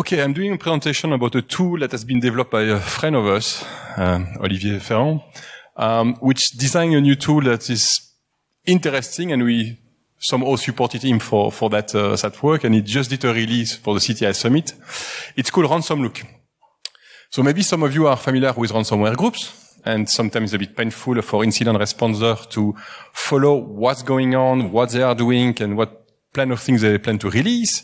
Okay, I'm doing a presentation about a tool that has been developed by a friend of us, uh, Olivier Ferrand, um, which designed a new tool that is interesting and we somehow supported him for, for that, uh, that work and he just did a release for the CTI Summit. It's called Ransom Look. So maybe some of you are familiar with ransomware groups and sometimes a bit painful for incident responder to follow what's going on, what they are doing and what plan of things they plan to release.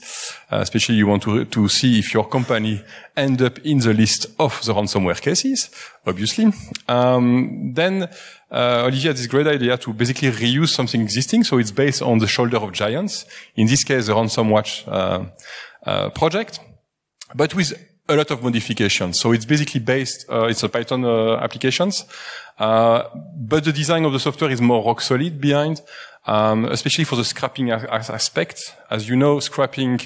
Uh, especially you want to, to see if your company end up in the list of the ransomware cases, obviously. Um, then uh, Olivier had this great idea to basically reuse something existing. So it's based on the shoulder of giants. In this case, the ransom watch uh, uh, project, but with a lot of modifications. So it's basically based, uh, it's a Python uh, applications, uh, but the design of the software is more rock solid behind, um, especially for the scrapping as aspect. As you know, scrapping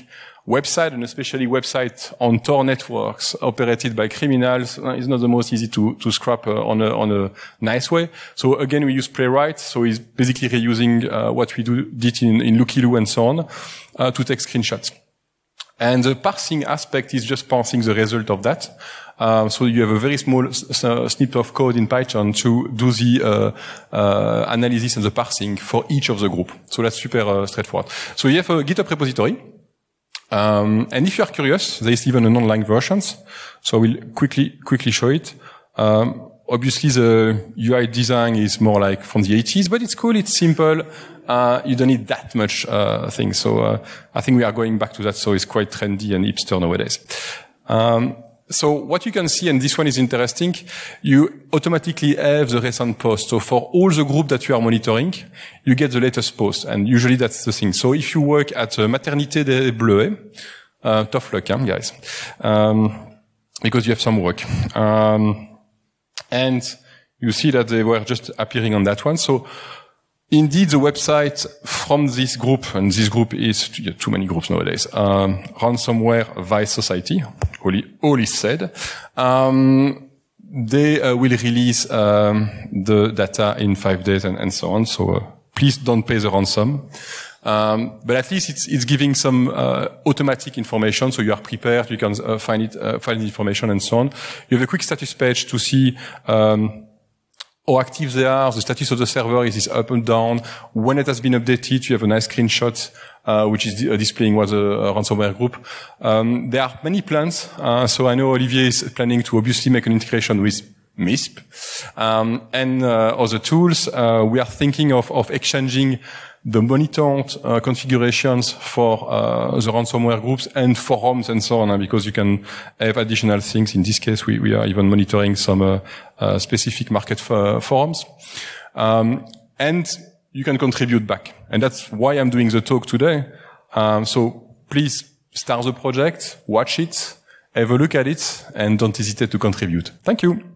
website and especially website on Tor networks operated by criminals uh, is not the most easy to, to scrap uh, on, a, on a nice way. So again, we use Playwright. So it's basically reusing uh, what we do, did in, in Lookyloo and so on uh, to take screenshots. And the parsing aspect is just parsing the result of that. Um, so you have a very small uh, snippet of code in Python to do the uh, uh, analysis and the parsing for each of the group. So that's super uh, straightforward. So you have a GitHub repository. Um, and if you are curious, there is even an online version. So I will quickly, quickly show it. Um, obviously the UI design is more like from the 80s, but it's cool, it's simple. Uh, you don't need that much uh, thing. So uh, I think we are going back to that. So it's quite trendy and hipster nowadays. Um, so what you can see, and this one is interesting, you automatically have the recent post. So for all the group that you are monitoring, you get the latest post. And usually that's the thing. So if you work at uh, Maternité des Bleuets, uh, tough luck, huh, guys, um, because you have some work. Um, and you see that they were just appearing on that one. So indeed, the website from this group, and this group is too many groups nowadays, um, Ransomware Vice Society, holy, is said, um, they uh, will release um, the data in five days and, and so on. So uh, please don't pay the ransom. Um, but at least it's, it's giving some uh, automatic information, so you are prepared, you can uh, find it, uh, find information and so on. You have a quick status page to see um, how active they are, the status of the server, is this up and down, when it has been updated, you have a nice screenshot uh, which is uh, displaying what the uh, ransomware group. Um, there are many plans, uh, so I know Olivier is planning to obviously make an integration with MISP. Um, and uh, other tools, uh, we are thinking of, of exchanging the monitored uh, configurations for uh, the ransomware groups and forums and so on, uh, because you can have additional things. In this case, we, we are even monitoring some uh, specific market forums. Um, and you can contribute back. And that's why I'm doing the talk today. Um, so please start the project, watch it, have a look at it, and don't hesitate to contribute. Thank you.